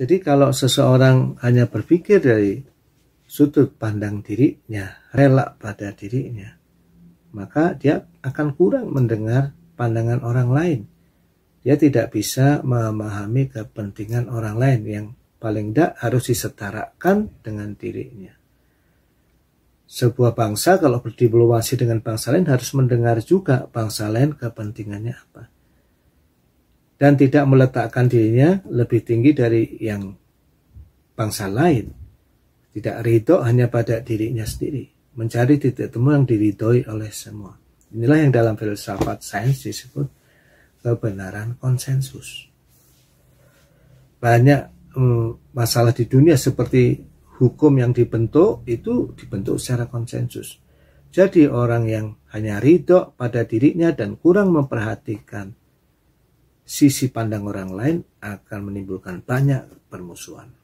Jadi kalau seseorang hanya berpikir dari sudut pandang dirinya, rela pada dirinya, maka dia akan kurang mendengar pandangan orang lain. Dia tidak bisa memahami kepentingan orang lain yang paling tidak harus disetarakan dengan dirinya. Sebuah bangsa kalau berdiplomasi dengan bangsa lain harus mendengar juga bangsa lain kepentingannya apa dan tidak meletakkan dirinya lebih tinggi dari yang bangsa lain. Tidak ridho hanya pada dirinya sendiri, mencari titik temu yang diridhoi oleh semua. Inilah yang dalam filsafat sains disebut kebenaran konsensus. Banyak hmm, masalah di dunia seperti hukum yang dibentuk itu dibentuk secara konsensus. Jadi orang yang hanya ridho pada dirinya dan kurang memperhatikan sisi pandang orang lain akan menimbulkan banyak permusuhan.